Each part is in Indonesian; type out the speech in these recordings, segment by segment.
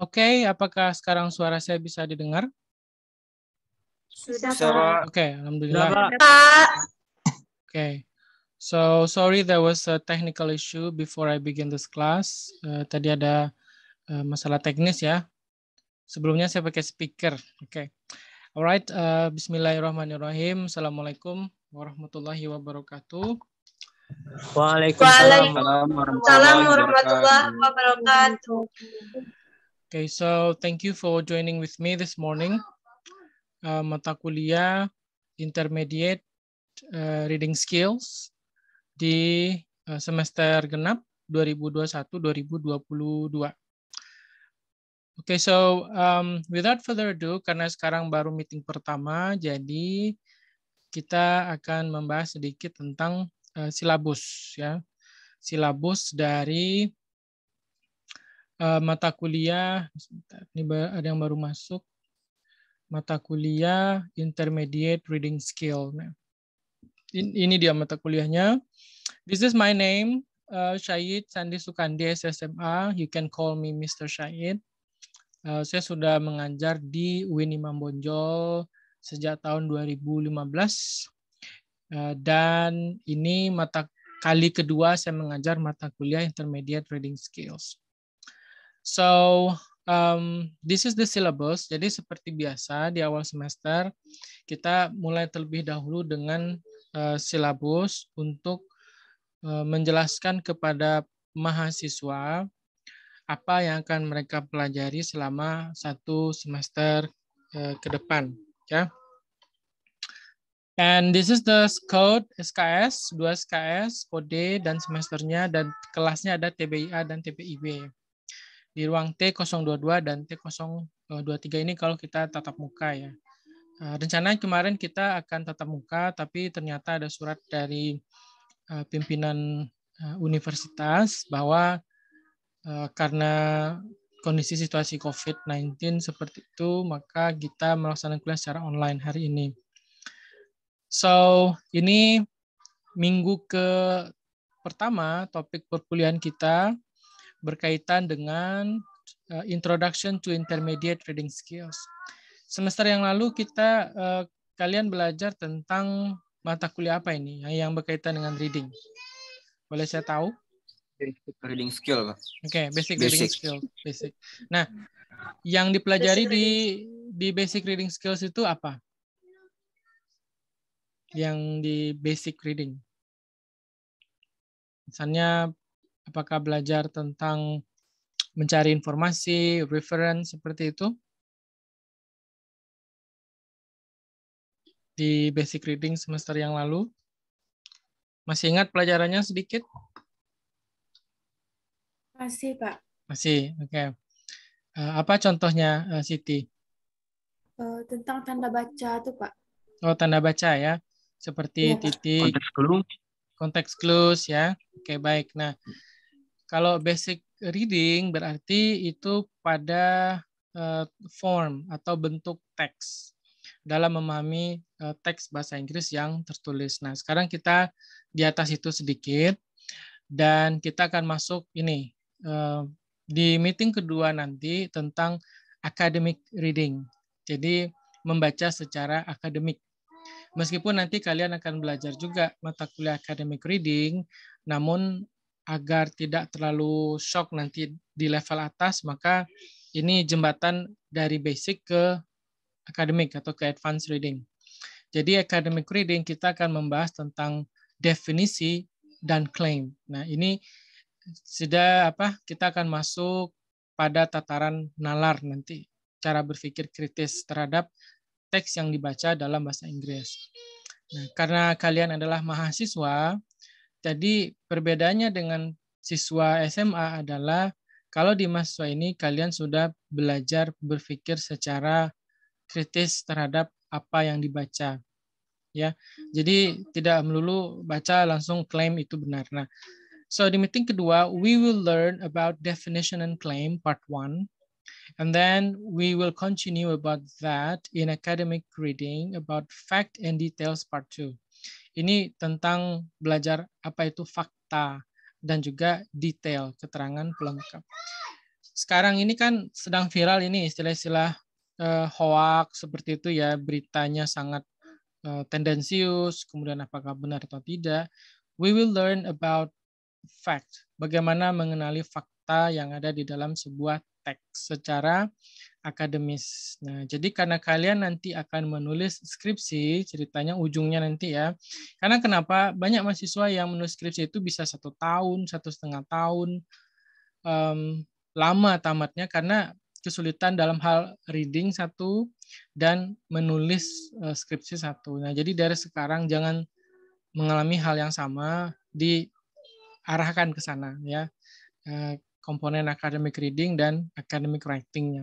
Oke, okay, apakah sekarang suara saya bisa didengar? Sudah, Pak. Oke, okay, alhamdulillah. Sudah, Pak. Oke. Okay. So, sorry there was a technical issue before I begin this class. Uh, tadi ada uh, masalah teknis ya. Sebelumnya saya pakai speaker. Oke. Okay. Alright, uh, bismillahirrahmanirrahim. Assalamualaikum warahmatullahi wabarakatuh. Waalaikumsalam warahmatullahi wabarakatuh. Okay, so thank you for joining with me this morning. Uh, mata kuliah intermediate uh, reading skills di uh, semester genap 2021-2022. Okay, so um, without further ado, karena sekarang baru meeting pertama, jadi kita akan membahas sedikit tentang uh, silabus ya. Silabus dari Eh, mata kuliah ini ada yang baru masuk mata kuliah intermediate reading skill. Nah, ini dia mata kuliahnya. This is my name, uh, Syahid Sandi Sukandi SSMA. You can call me Mr. Syahid. Uh, saya sudah mengajar di UIN Imam Bonjol sejak tahun 2015. Uh, dan ini mata kali kedua saya mengajar mata kuliah intermediate reading skills. So um, this is the syllabus. Jadi seperti biasa di awal semester kita mulai terlebih dahulu dengan uh, silabus untuk uh, menjelaskan kepada mahasiswa apa yang akan mereka pelajari selama satu semester uh, ke depan, ya. And this is the code SKS, 2 SKS, kode dan semesternya dan kelasnya ada TBIA dan TPIB di ruang T022 dan T023 eh, ini kalau kita tatap muka ya. Eh, rencana kemarin kita akan tatap muka, tapi ternyata ada surat dari eh, pimpinan universitas bahwa karena kondisi situasi COVID-19 seperti itu, maka kita melaksanakan kuliah secara online hari ini. So, ini minggu ke pertama topik perkuliahan kita berkaitan dengan uh, Introduction to Intermediate Reading Skills. Semester yang lalu kita uh, kalian belajar tentang mata kuliah apa ini yang berkaitan dengan reading. Boleh saya tahu? Basic reading skill, Oke, okay, basic, basic reading skill, basic. Nah, yang dipelajari di di basic reading skills itu apa? Yang di basic reading. Misalnya Apakah belajar tentang mencari informasi, reference seperti itu? Di basic reading semester yang lalu. Masih ingat pelajarannya sedikit? Masih, Pak. Masih, oke. Okay. Eh, apa contohnya, eh, Siti? Eh, tentang tanda baca itu, Pak. Oh, tanda baca ya. Seperti ya. titik. Konteks clue. Konteks clues ya. Oke, okay, baik. Nah, kalau basic reading berarti itu pada uh, form atau bentuk teks dalam memahami uh, teks bahasa Inggris yang tertulis. Nah, sekarang kita di atas itu sedikit dan kita akan masuk ini uh, di meeting kedua nanti tentang academic reading. Jadi membaca secara akademik. Meskipun nanti kalian akan belajar juga mata kuliah academic reading, namun agar tidak terlalu shock nanti di level atas, maka ini jembatan dari basic ke akademik atau ke advanced reading. Jadi academic reading kita akan membahas tentang definisi dan claim. Nah, ini sudah apa? Kita akan masuk pada tataran nalar nanti, cara berpikir kritis terhadap teks yang dibaca dalam bahasa Inggris. Nah, karena kalian adalah mahasiswa, jadi perbedaannya dengan siswa SMA adalah kalau di mahasiswa ini kalian sudah belajar berpikir secara kritis terhadap apa yang dibaca. Ya. Jadi tidak melulu baca langsung klaim itu benar. Nah, so di meeting kedua we will learn about definition and claim part 1 and then we will continue about that in academic reading about fact and details part two. Ini tentang belajar apa itu fakta dan juga detail keterangan pelengkap. Sekarang ini kan sedang viral ini istilah-istilah eh, hoax seperti itu ya, beritanya sangat eh, tendensius, kemudian apakah benar atau tidak. We will learn about fact, bagaimana mengenali fakta yang ada di dalam sebuah teks secara akademis. Nah, jadi karena kalian nanti akan menulis skripsi, ceritanya ujungnya nanti ya. Karena kenapa banyak mahasiswa yang menulis skripsi itu bisa satu tahun, satu setengah tahun um, lama tamatnya karena kesulitan dalam hal reading satu dan menulis uh, skripsi satu. Nah, jadi dari sekarang jangan mengalami hal yang sama diarahkan ke sana ya. Uh, komponen academic reading dan academic writing-nya.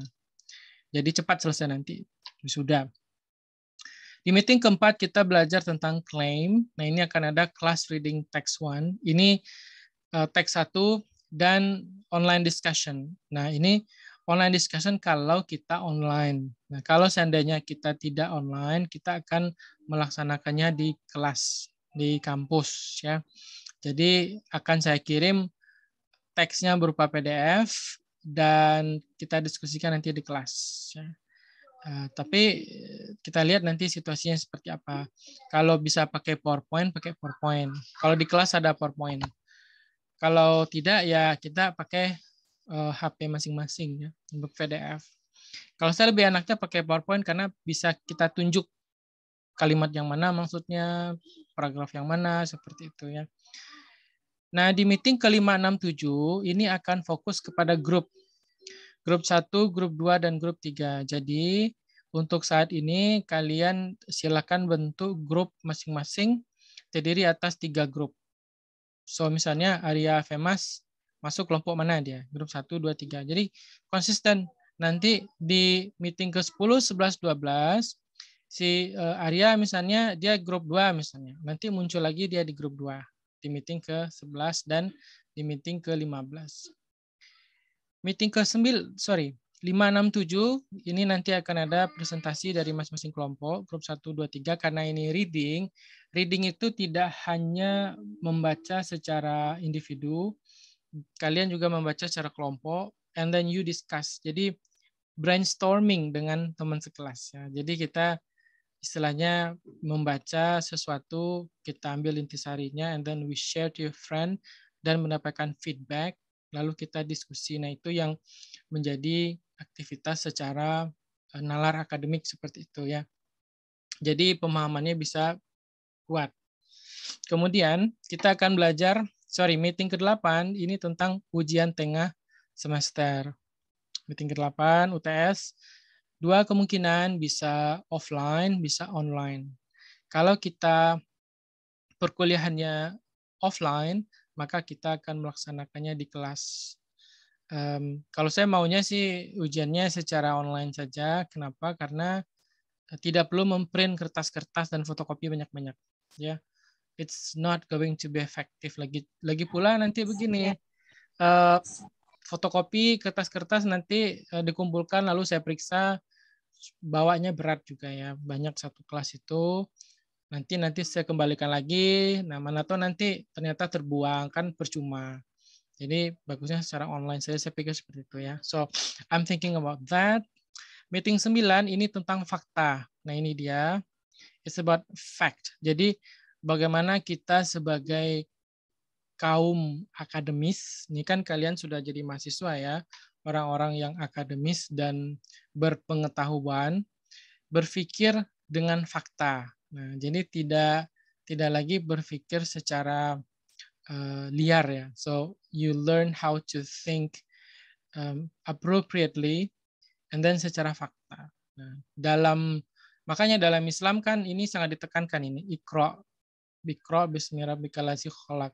Jadi cepat selesai nanti. Sudah. Di meeting keempat kita belajar tentang claim. Nah ini akan ada class reading text 1. Ini uh, text 1 dan online discussion. Nah ini online discussion kalau kita online. Nah kalau seandainya kita tidak online, kita akan melaksanakannya di kelas, di kampus ya. Jadi akan saya kirim teksnya berupa PDF dan kita diskusikan nanti di kelas. Ya. Uh, tapi eh, kita lihat nanti situasinya seperti apa. Kalau bisa pakai PowerPoint, pakai PowerPoint. Kalau di kelas ada PowerPoint. Kalau tidak ya kita pakai uh, eh, HP masing-masing ya untuk PDF. Kalau saya lebih enaknya pakai PowerPoint karena bisa kita tunjuk kalimat yang mana maksudnya, paragraf yang mana seperti itu ya. Nah, di meeting ke-567 ini akan fokus kepada grup. Grup 1, grup 2, dan grup 3. Jadi, untuk saat ini kalian silakan bentuk grup masing-masing terdiri atas tiga grup. So, misalnya area Femas masuk kelompok mana dia? Grup 1, 2, 3. Jadi, konsisten. Nanti di meeting ke-10, 11, 12, si eh, Arya misalnya dia grup 2 misalnya. Nanti muncul lagi dia di grup 2 di meeting ke-11 dan di meeting ke-15. Meeting ke-9, sorry, 567 ini nanti akan ada presentasi dari masing-masing kelompok grup 1 2 3 karena ini reading. Reading itu tidak hanya membaca secara individu, kalian juga membaca secara kelompok and then you discuss. Jadi brainstorming dengan teman sekelas ya. Jadi kita istilahnya membaca sesuatu, kita ambil intisarinya, and then we share to your friend, dan mendapatkan feedback, lalu kita diskusi. Nah, itu yang menjadi aktivitas secara eh, nalar akademik seperti itu ya. Jadi pemahamannya bisa kuat. Kemudian kita akan belajar, sorry, meeting ke-8 ini tentang ujian tengah semester. Meeting ke-8 UTS Dua kemungkinan bisa offline, bisa online. Kalau kita perkuliahannya offline, maka kita akan melaksanakannya di kelas. Um, kalau saya maunya sih ujiannya secara online saja. Kenapa? Karena eh, tidak perlu memprint kertas-kertas dan fotokopi banyak-banyak. Ya, it's not going to be effective lagi. Lagi pula nanti begini, uh, fotokopi kertas-kertas nanti uh, dikumpulkan lalu saya periksa bawanya berat juga ya banyak satu kelas itu nanti nanti saya kembalikan lagi nah mana tahu nanti ternyata terbuang kan percuma jadi bagusnya secara online saya saya pikir seperti itu ya so I'm thinking about that meeting 9 ini tentang fakta nah ini dia it's about fact jadi bagaimana kita sebagai kaum akademis ini kan kalian sudah jadi mahasiswa ya orang-orang yang akademis dan berpengetahuan berpikir dengan fakta. Nah, jadi tidak tidak lagi berpikir secara uh, liar ya. So you learn how to think um, appropriately and then secara fakta. Nah, dalam makanya dalam Islam kan ini sangat ditekankan ini ikro bikro bikalasi kholak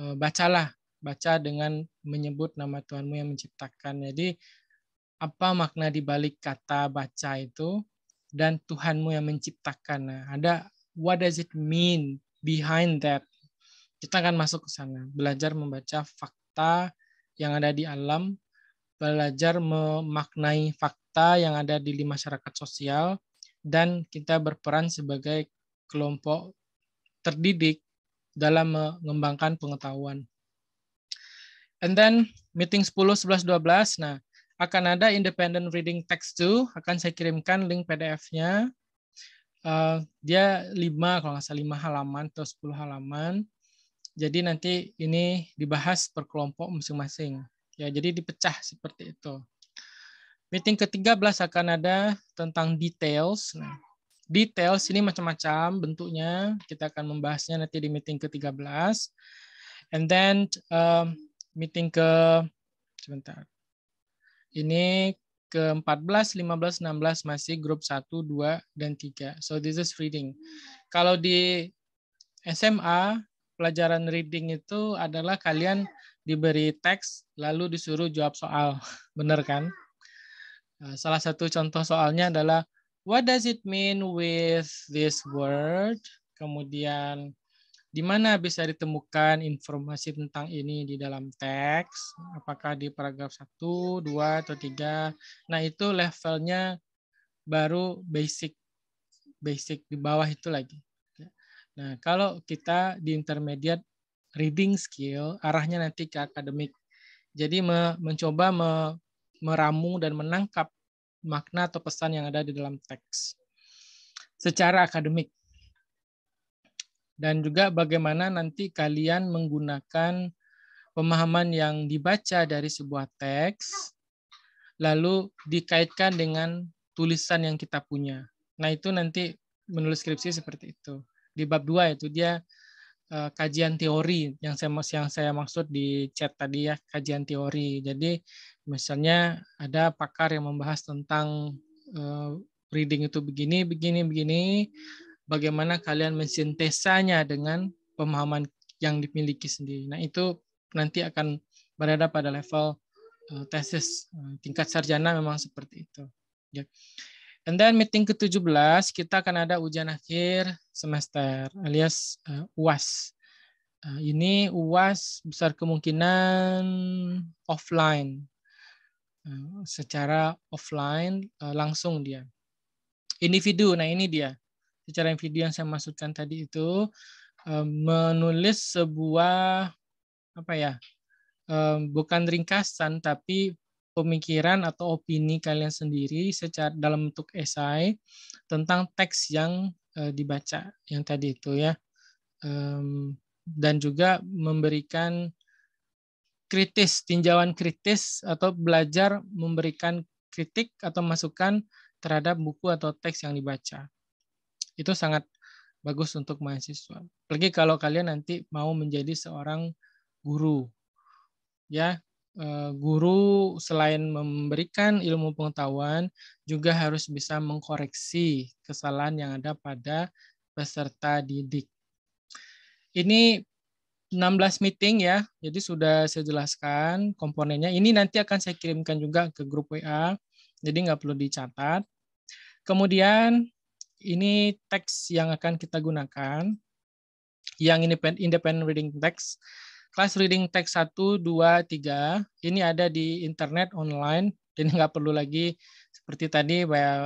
bacalah baca dengan menyebut nama Tuhanmu yang menciptakan. Jadi apa makna di balik kata baca itu dan Tuhanmu yang menciptakan. Nah, ada what does it mean behind that? Kita akan masuk ke sana, belajar membaca fakta yang ada di alam, belajar memaknai fakta yang ada di masyarakat sosial, dan kita berperan sebagai kelompok terdidik dalam mengembangkan pengetahuan. And then meeting 10, 11, 12. Nah, akan ada independent reading text 2. Akan saya kirimkan link PDF-nya. Uh, eh, dia lima kalau nggak salah lima halaman atau sepuluh halaman. Jadi nanti ini dibahas per kelompok masing-masing. Ya, jadi dipecah seperti itu. Meeting ke-13 akan ada tentang details. Nah, details ini macam-macam bentuknya. Kita akan membahasnya nanti di meeting ke-13. And then um, meeting ke sebentar. Ini ke 14, 15, 16 masih grup 1, 2, dan 3. So this is reading. Kalau di SMA, pelajaran reading itu adalah kalian diberi teks lalu disuruh jawab soal. Benar kan? Nah, salah satu contoh soalnya adalah what does it mean with this word? Kemudian di mana bisa ditemukan informasi tentang ini di dalam teks? Apakah di paragraf 1, 2, atau 3? Nah, itu levelnya baru basic. Basic di bawah itu lagi. Ya. Nah, kalau kita di intermediate reading skill, arahnya nanti ke akademik. Jadi mencoba meramu dan menangkap makna atau pesan yang ada di dalam teks secara akademik dan juga bagaimana nanti kalian menggunakan pemahaman yang dibaca dari sebuah teks lalu dikaitkan dengan tulisan yang kita punya. Nah, itu nanti menulis skripsi seperti itu. Di bab 2 itu dia eh, kajian teori yang saya yang saya maksud di chat tadi ya, kajian teori. Jadi misalnya ada pakar yang membahas tentang uh, reading itu begini, begini, begini bagaimana kalian mensintesanya dengan pemahaman yang dimiliki sendiri. Nah, itu nanti akan berada pada level uh, tesis uh, tingkat sarjana memang seperti itu. Ya. And then meeting ke-17 kita akan ada ujian akhir semester alias uh, eh, UAS. Uh, ini UAS besar kemungkinan offline. Uh, secara offline uh, langsung dia. Individu, nah ini dia Secara yang video yang saya maksudkan tadi itu menulis sebuah apa ya? bukan ringkasan tapi pemikiran atau opini kalian sendiri secara dalam bentuk esai tentang teks yang eh, dibaca yang tadi itu ya dan juga memberikan kritis tinjauan kritis atau belajar memberikan kritik atau masukan terhadap buku atau teks yang dibaca itu sangat bagus untuk mahasiswa. Apalagi kalau kalian nanti mau menjadi seorang guru. Ya, eh, guru selain memberikan ilmu pengetahuan juga harus bisa mengkoreksi kesalahan yang ada pada peserta didik. Ini 16 meeting ya. Jadi sudah saya jelaskan komponennya. Ini nanti akan saya kirimkan juga ke grup WA. Jadi nggak perlu dicatat. Kemudian ini teks yang akan kita gunakan, yang ini independent reading text. Kelas reading text 1, 2, 3, ini ada di internet online, jadi nggak perlu lagi seperti tadi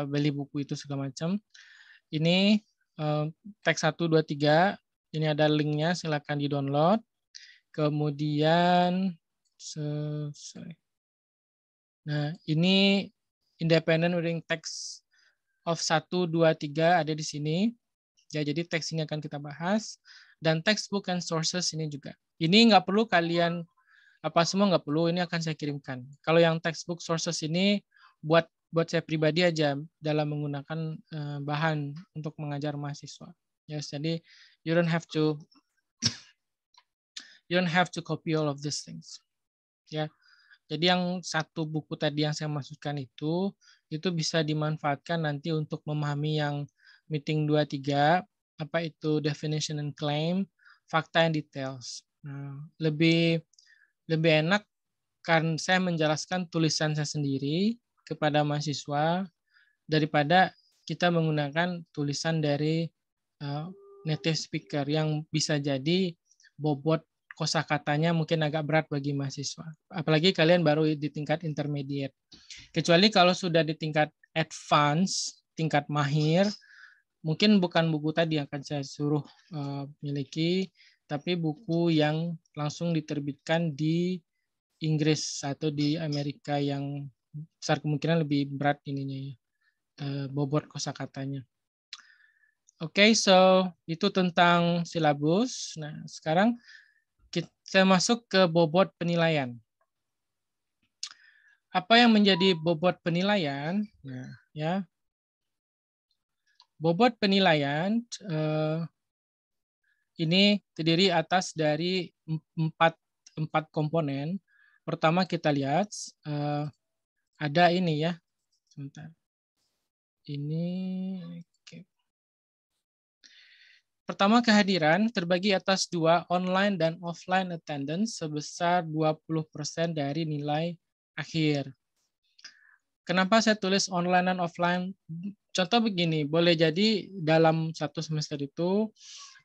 beli buku itu segala macam. Ini eh, teks 1, 2, 3, ini ada linknya, silakan di-download. Kemudian, selesai. Nah, ini independent reading text of 1, 2, 3 ada di sini. Ya, jadi teks ini akan kita bahas. Dan textbook and sources ini juga. Ini nggak perlu kalian, apa semua nggak perlu, ini akan saya kirimkan. Kalau yang textbook sources ini buat buat saya pribadi aja dalam menggunakan eh, bahan untuk mengajar mahasiswa. Yes, jadi you don't have to you don't have to copy all of these things. Ya. Jadi yang satu buku tadi yang saya maksudkan itu itu bisa dimanfaatkan nanti untuk memahami yang meeting 23 apa itu definition and claim, fakta and details. Nah, lebih lebih enak kan saya menjelaskan tulisan saya sendiri kepada mahasiswa daripada kita menggunakan tulisan dari eh, native speaker yang bisa jadi bobot kosa katanya mungkin agak berat bagi mahasiswa. Apalagi kalian baru di tingkat intermediate. Kecuali kalau sudah di tingkat advance, tingkat mahir, mungkin bukan buku tadi yang akan saya suruh uh, miliki, tapi buku yang langsung diterbitkan di Inggris atau di Amerika yang besar kemungkinan lebih berat ininya ya uh, bobot kosakatanya. Oke, okay, so itu tentang silabus. Nah, sekarang kita masuk ke bobot penilaian. Apa yang menjadi bobot penilaian? Nah, ya. Bobot penilaian eh, ini terdiri atas dari empat, empat komponen. Pertama kita lihat eh, ada ini ya. Sebentar. Ini Pertama, kehadiran terbagi atas dua online dan offline attendance sebesar 20% dari nilai akhir. Kenapa saya tulis online dan offline? Contoh begini, boleh jadi dalam satu semester itu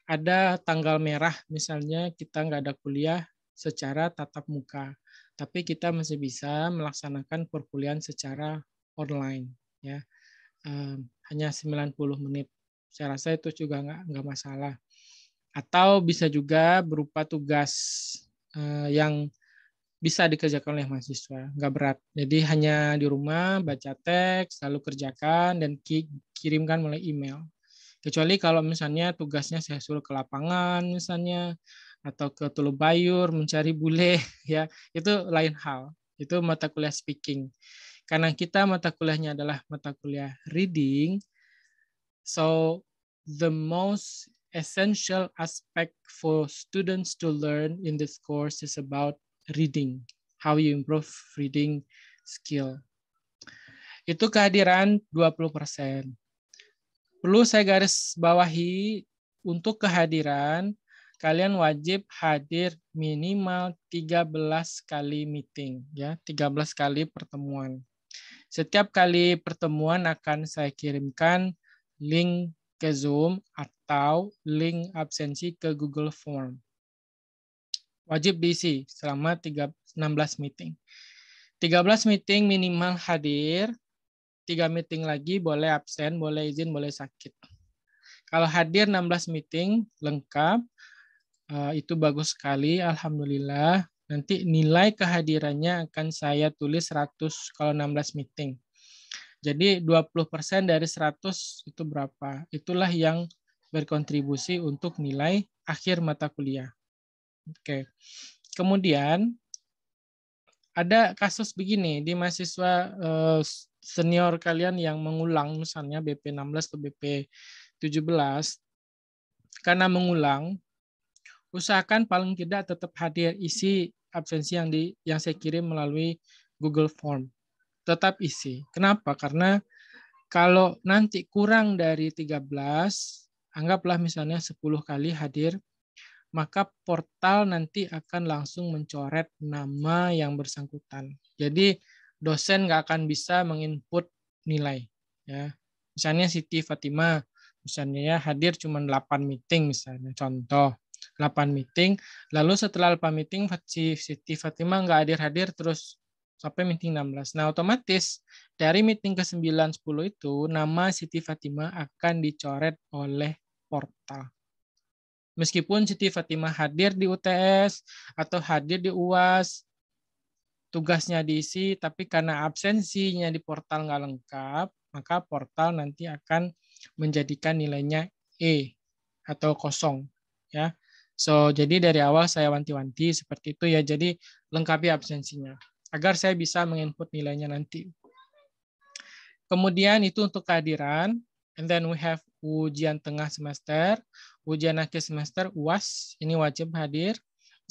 ada tanggal merah, misalnya kita nggak ada kuliah secara tatap muka, tapi kita masih bisa melaksanakan perkuliahan secara online. ya ehm, Hanya 90 menit saya rasa itu juga nggak nggak masalah. Atau bisa juga berupa tugas uh, yang bisa dikerjakan oleh mahasiswa, nggak berat. Jadi hanya di rumah baca teks, lalu kerjakan dan ki kirimkan melalui email. Kecuali kalau misalnya tugasnya saya suruh ke lapangan misalnya atau ke Bayur mencari bule ya, itu lain hal. Itu mata kuliah speaking. Karena kita mata kuliahnya adalah mata kuliah reading, So the most essential aspect for students to learn in this course is about reading, how you improve reading skill. Itu kehadiran 20%. Perlu saya garis bawahi untuk kehadiran, kalian wajib hadir minimal 13 kali meeting, ya 13 kali pertemuan. Setiap kali pertemuan akan saya kirimkan link ke Zoom atau link absensi ke Google Form. Wajib diisi selama 16 meeting. 13 meeting minimal hadir, 3 meeting lagi boleh absen, boleh izin, boleh sakit. Kalau hadir 16 meeting lengkap, eh, itu bagus sekali, Alhamdulillah. Nanti nilai kehadirannya akan saya tulis 100 kalau 16 meeting. Jadi 20% dari 100 itu berapa? Itulah yang berkontribusi untuk nilai akhir mata kuliah. Oke. Kemudian ada kasus begini di mahasiswa eh, senior kalian yang mengulang misalnya BP16 ke BP17 karena mengulang usahakan paling tidak tetap hadir isi absensi yang di yang saya kirim melalui Google Form tetap isi. Kenapa? Karena kalau nanti kurang dari 13, anggaplah misalnya 10 kali hadir, maka portal nanti akan langsung mencoret nama yang bersangkutan. Jadi dosen nggak akan bisa menginput nilai. Ya. Misalnya Siti Fatima, misalnya ya, hadir cuma 8 meeting misalnya, contoh. 8 meeting, lalu setelah 8 meeting Siti Fatima nggak hadir-hadir terus sampai meeting 16. Nah, otomatis dari meeting ke-9 10 itu nama Siti Fatima akan dicoret oleh portal. Meskipun Siti Fatima hadir di UTS atau hadir di UAS, tugasnya diisi, tapi karena absensinya di portal nggak lengkap, maka portal nanti akan menjadikan nilainya E atau kosong. ya. So, jadi dari awal saya wanti-wanti seperti itu ya. Jadi lengkapi absensinya agar saya bisa menginput nilainya nanti. Kemudian itu untuk kehadiran, and then we have ujian tengah semester, ujian akhir semester, UAS, ini wajib hadir,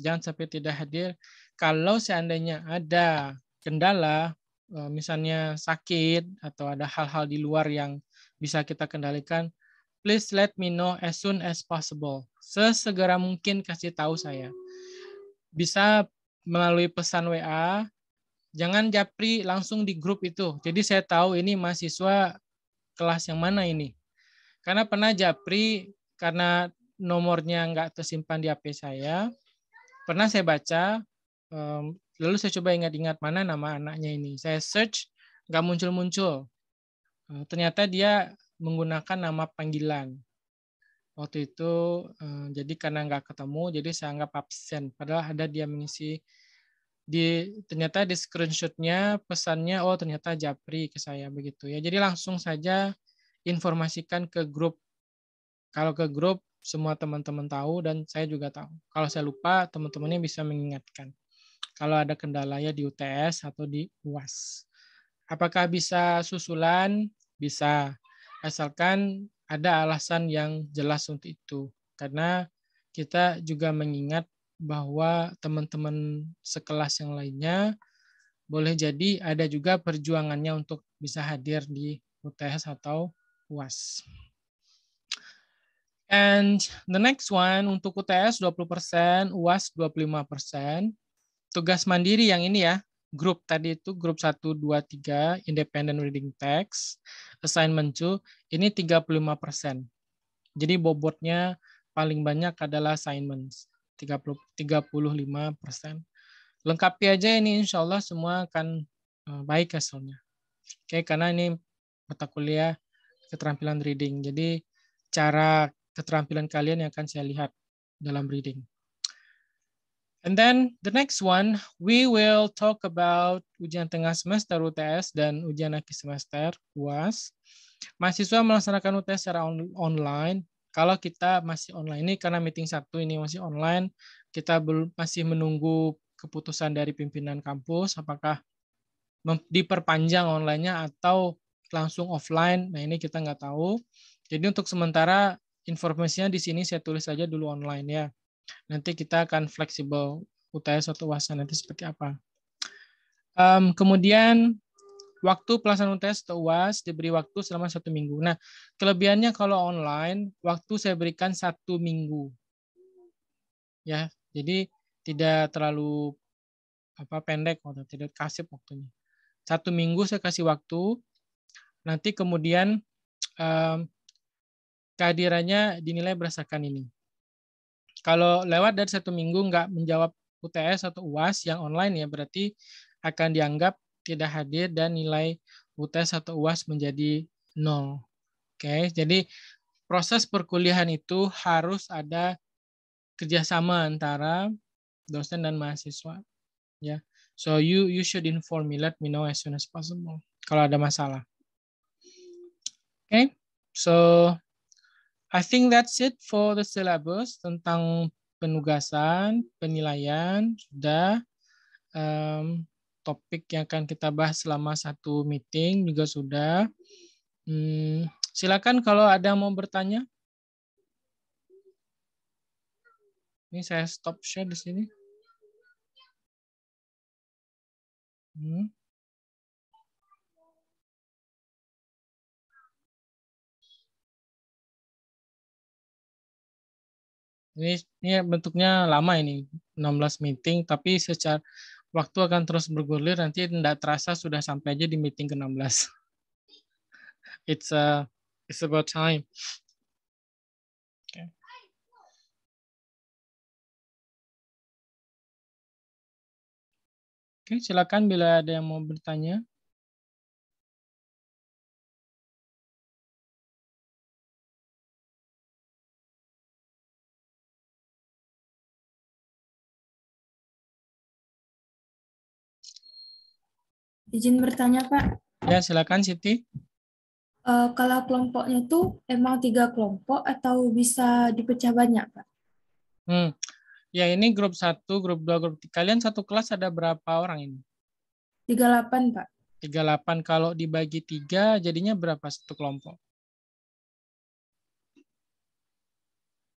jangan sampai tidak hadir. Kalau seandainya ada kendala, eh, misalnya sakit atau ada hal-hal di luar yang bisa kita kendalikan, please let me know as soon as possible. Sesegera mungkin kasih tahu saya. Bisa melalui pesan WA Jangan japri langsung di grup itu. Jadi saya tahu ini mahasiswa kelas yang mana ini. Karena pernah japri karena nomornya nggak tersimpan di HP saya. Pernah saya baca, um, lalu saya coba ingat-ingat mana nama anaknya ini. Saya search, nggak muncul-muncul. Uh, ternyata dia menggunakan nama panggilan waktu itu eh, jadi karena nggak ketemu jadi saya anggap absen padahal ada dia mengisi di ternyata di screenshotnya pesannya oh ternyata Japri ke saya begitu ya. Jadi langsung saja informasikan ke grup. Kalau ke grup semua teman-teman tahu dan saya juga tahu. Kalau saya lupa teman-temannya bisa mengingatkan. Kalau ada kendala ya di UTS atau di UAS. Apakah bisa susulan? Bisa. Asalkan ada alasan yang jelas untuk itu. Karena kita juga mengingat bahwa teman-teman sekelas yang lainnya boleh jadi ada juga perjuangannya untuk bisa hadir di UTS atau UAS. And the next one untuk UTS 20%, UAS 25%, tugas mandiri yang ini ya, grup tadi itu grup 1 2 3 independent reading text, assignment 2 ini 35%. Jadi bobotnya paling banyak adalah assignments. 30, 35 Lengkapi aja ini insya Allah semua akan eh, baik hasilnya. Oke, karena ini mata kuliah keterampilan reading. Jadi cara keterampilan kalian yang akan saya lihat dalam reading. And then the next one, we will talk about ujian tengah semester UTS dan ujian akhir semester UAS. Mahasiswa melaksanakan UTS secara on online kalau kita masih online ini karena meeting satu ini masih online, kita belum masih menunggu keputusan dari pimpinan kampus apakah diperpanjang onlinenya atau langsung offline. Nah, ini kita nggak tahu. Jadi untuk sementara informasinya di sini saya tulis aja dulu online ya. Nanti kita akan fleksibel UTS atau wasan nanti seperti apa. Um, kemudian Waktu pelaksanaan UTS atau UAS diberi waktu selama satu minggu. Nah, kelebihannya kalau online, waktu saya berikan satu minggu. Ya, jadi tidak terlalu apa pendek waktu tidak kasih waktunya. Satu minggu saya kasih waktu. Nanti kemudian um, kehadirannya dinilai berdasarkan ini. Kalau lewat dari satu minggu nggak menjawab UTS atau UAS yang online ya berarti akan dianggap tidak hadir dan nilai UTS atau UAS menjadi nol. Oke, jadi proses perkuliahan itu harus ada kerjasama antara dosen dan mahasiswa. Ya, yeah. so you you should inform me, let me know as soon as possible kalau ada masalah. Oke, okay. so I think that's it for the syllabus tentang penugasan, penilaian sudah. Um, topik yang akan kita bahas selama satu meeting juga sudah. Hmm, silakan kalau ada yang mau bertanya. Ini saya stop share di sini. Hmm. Ini, ini bentuknya lama ini, 16 meeting, tapi secara waktu akan terus bergulir nanti tidak terasa sudah sampai aja di meeting ke-16. It's a it's about time. Okay. Oke, okay, silakan bila ada yang mau bertanya. Izin bertanya, Pak. Ya, silakan Siti. Uh, kalau kelompoknya itu emang tiga kelompok atau bisa dipecah banyak, Pak? Hmm. Ya, ini grup satu, grup dua, grup tiga. Kalian satu kelas ada berapa orang ini? tiga delapan Pak. tiga delapan Kalau dibagi tiga, jadinya berapa satu kelompok?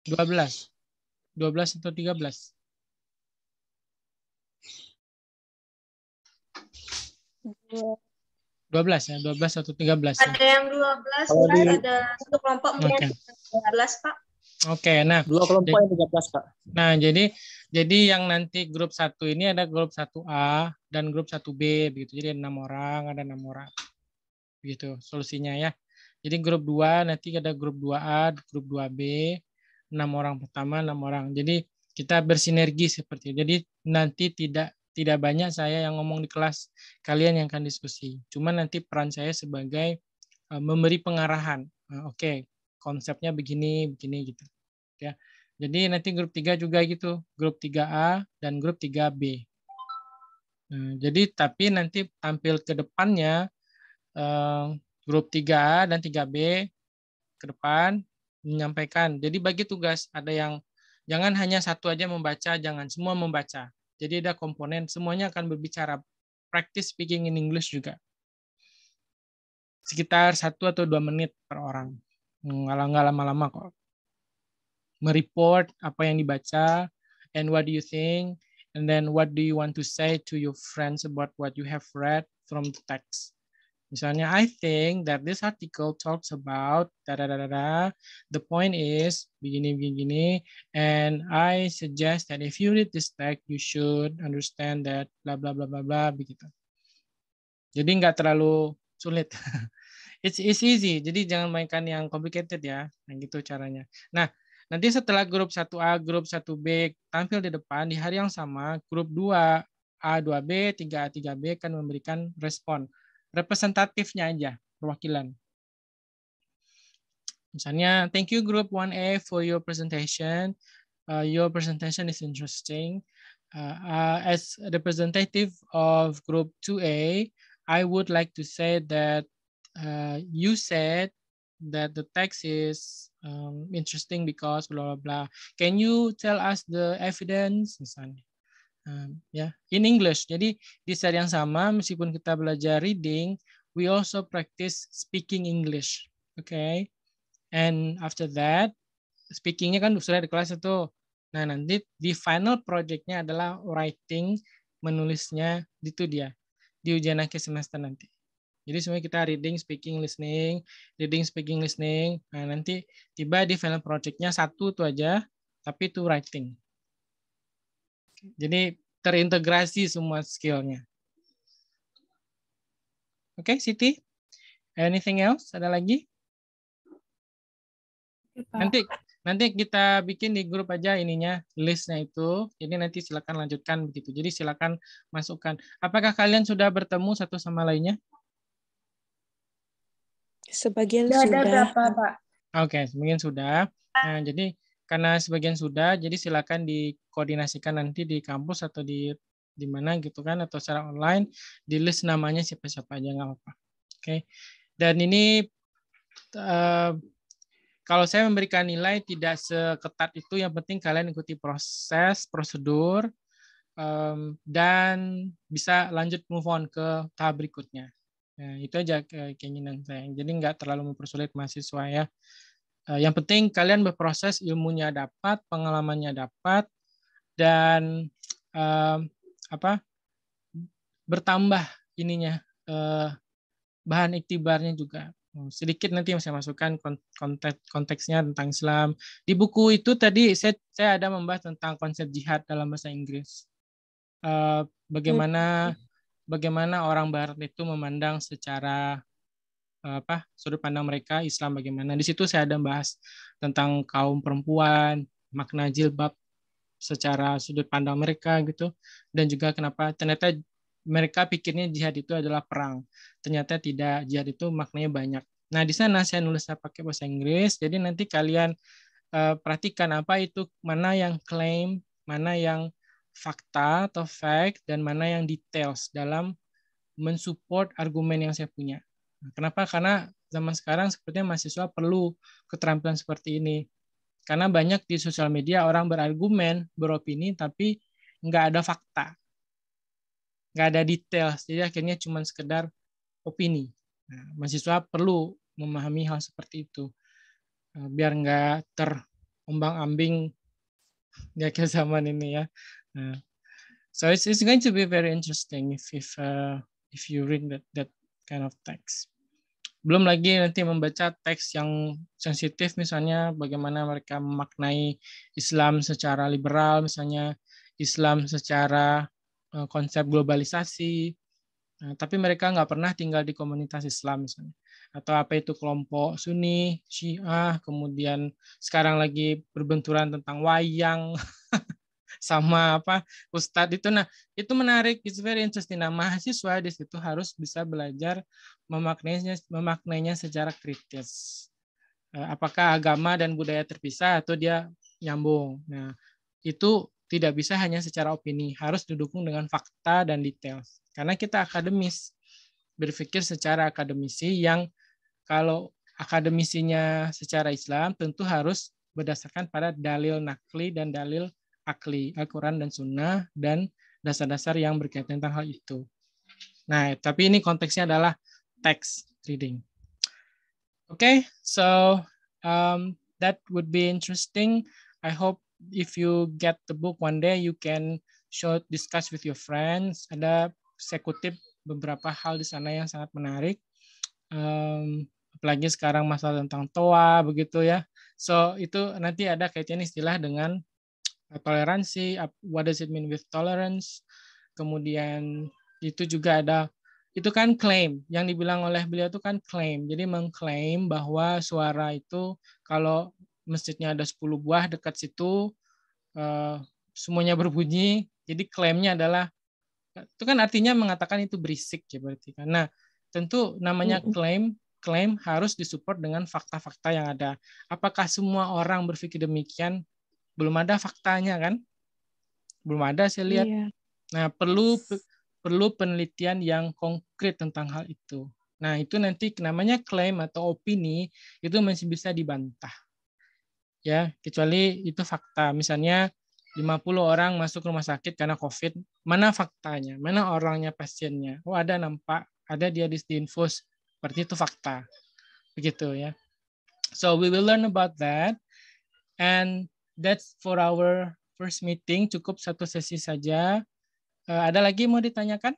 dua belas dua belas atau tiga belas dua belas ya, dua belas atau tiga belas ya? Ada yang dua belas ada satu kelompok okay. belas Pak. Oke, okay, nah dua kelompok yang tiga belas Pak. Nah, jadi jadi yang nanti grup satu ini ada grup satu a dan grup satu b begitu. Jadi enam orang, ada enam orang. Begitu solusinya ya. Jadi grup dua nanti ada grup dua a grup dua b enam orang pertama, enam orang. Jadi kita bersinergi seperti itu. Jadi nanti tidak tidak banyak saya yang ngomong di kelas, kalian yang akan diskusi. cuma nanti peran saya sebagai eh, memberi pengarahan. Eh, oke, okay, konsepnya begini, begini gitu. Ya. Jadi nanti grup 3 juga gitu, grup 3A dan grup 3B. Nah, jadi tapi nanti tampil ke depannya eh, grup 3A dan 3B ke depan menyampaikan. Jadi bagi tugas ada yang jangan hanya satu aja membaca, jangan semua membaca. Jadi ada komponen, semuanya akan berbicara practice speaking in English juga. Sekitar satu atau dua menit per orang. Nggak lama-lama kok. Mereport apa yang dibaca, and what do you think, and then what do you want to say to your friends about what you have read from the text. Misalnya, I think that this article talks about da da da da da. The point is begini begini, and I suggest that if you read this text, you should understand that bla bla bla bla bla begitu. Jadi nggak terlalu sulit. It's, it's easy. Jadi jangan mainkan yang complicated ya. Nah, gitu caranya. Nah, nanti setelah grup 1A, grup 1B tampil di depan di hari yang sama, grup 2 A2B, 3A3B akan memberikan respon representatifnya aja, perwakilan. Misalnya, thank you group 1A for your presentation. Uh, your presentation is interesting. Uh, uh, as representative of group 2A, I would like to say that uh, you said that the text is um, interesting because blah, blah, blah. Can you tell us the evidence? Misalnya. Nah, ya in English. Jadi di saat yang sama meskipun kita belajar reading, we also practice speaking English. Okay. And after that, speakingnya kan sudah di kelas itu. Nah, nanti di final projectnya adalah writing, menulisnya di itu dia. Di ujian akhir semester nanti. Jadi semua kita reading, speaking, listening, reading, speaking, listening. Nah, nanti tiba di final projectnya satu itu aja, tapi itu writing. Jadi terintegrasi semua skillnya. Oke, okay, Siti? Anything else? Ada lagi? Nanti nanti kita bikin di grup aja ininya listnya itu jadi nanti silakan lanjutkan begitu jadi silakan masukkan apakah kalian sudah bertemu satu sama lainnya sebagian sudah, sudah. ada berapa pak oke okay, sebagian sudah nah jadi karena sebagian sudah, jadi silakan dikoordinasikan nanti di kampus atau di di mana gitu kan atau secara online di list namanya siapa-siapa aja nggak apa-apa. Oke. Okay. Dan ini uh, kalau saya memberikan nilai tidak seketat itu, yang penting kalian ikuti proses, prosedur, um, dan bisa lanjut move on ke tahap berikutnya. Nah, itu aja keinginan saya. Jadi nggak terlalu mempersulit mahasiswa ya. Eh, yang penting kalian berproses, ilmunya dapat, pengalamannya dapat, dan eh, apa bertambah ininya eh, bahan iktibarnya juga hmm, sedikit nanti saya masukkan konteks konteksnya tentang Islam di buku itu tadi saya saya ada membahas tentang konsep jihad dalam bahasa Inggris eh, bagaimana hmm. bagaimana orang Barat itu memandang secara apa sudut pandang mereka Islam bagaimana. Di situ saya ada bahas tentang kaum perempuan, makna jilbab secara sudut pandang mereka gitu dan juga kenapa ternyata mereka pikirnya jihad itu adalah perang. Ternyata tidak, jihad itu maknanya banyak. Nah, di sana saya nulis saya pakai bahasa Inggris. Jadi nanti kalian uh, perhatikan apa itu mana yang klaim mana yang fakta atau fact dan mana yang details dalam mensupport argumen yang saya punya. Kenapa? Karena zaman sekarang sepertinya mahasiswa perlu keterampilan seperti ini. Karena banyak di sosial media orang berargumen, beropini, tapi nggak ada fakta. Nggak ada detail. Jadi akhirnya cuma sekedar opini. Nah, mahasiswa perlu memahami hal seperti itu. Eh, biar nggak terombang-ambing di akhir zaman ini ya. Nah, so it's, it's going to be very interesting if, if, uh, if you read that, that kind of text. Belum lagi nanti membaca teks yang sensitif misalnya bagaimana mereka memaknai Islam secara liberal misalnya Islam secara eh, konsep globalisasi. Nah, tapi mereka nggak pernah tinggal di komunitas Islam misalnya. Atau apa itu kelompok Sunni, Syiah, kemudian sekarang lagi berbenturan tentang wayang. sama apa ustadz itu nah itu menarik it's very interesting nah mahasiswa di situ harus bisa belajar memaknainya memaknainya secara kritis eh, apakah agama dan budaya terpisah atau dia nyambung nah itu tidak bisa hanya secara opini harus didukung dengan fakta dan detail karena kita akademis berpikir secara akademisi yang kalau akademisinya secara Islam tentu harus berdasarkan pada dalil nakli dan dalil akli Al-Quran dan Sunnah dan dasar-dasar yang berkaitan tentang hal itu. Nah, tapi ini konteksnya adalah text reading. Okay, so um, that would be interesting. I hope if you get the book one day, you can show discuss with your friends. Ada sekutip beberapa hal di sana yang sangat menarik. Um, apalagi sekarang masalah tentang toa begitu ya. So itu nanti ada kaitannya istilah dengan toleransi, what does it mean with tolerance, kemudian itu juga ada itu kan claim yang dibilang oleh beliau itu kan claim jadi mengklaim bahwa suara itu kalau masjidnya ada 10 buah dekat situ eh, semuanya berbunyi jadi klaimnya adalah itu kan artinya mengatakan itu berisik ya berarti kan. nah tentu namanya klaim klaim harus disupport dengan fakta-fakta yang ada apakah semua orang berpikir demikian belum ada faktanya kan belum ada saya lihat iya. nah perlu perlu penelitian yang konkret tentang hal itu nah itu nanti namanya klaim atau opini itu masih bisa dibantah ya kecuali itu fakta misalnya 50 orang masuk rumah sakit karena COVID, mana faktanya, mana orangnya pasiennya. Oh ada nampak, ada dia di infus, berarti itu fakta. Begitu ya. So we will learn about that and that's for our first meeting. Cukup satu sesi saja. Uh, ada lagi mau ditanyakan?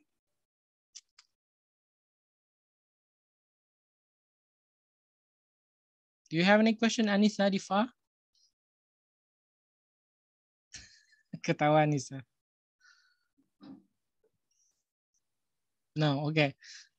Do you have any question, Anissa, Diva? Ketawa, Anissa. No, okay.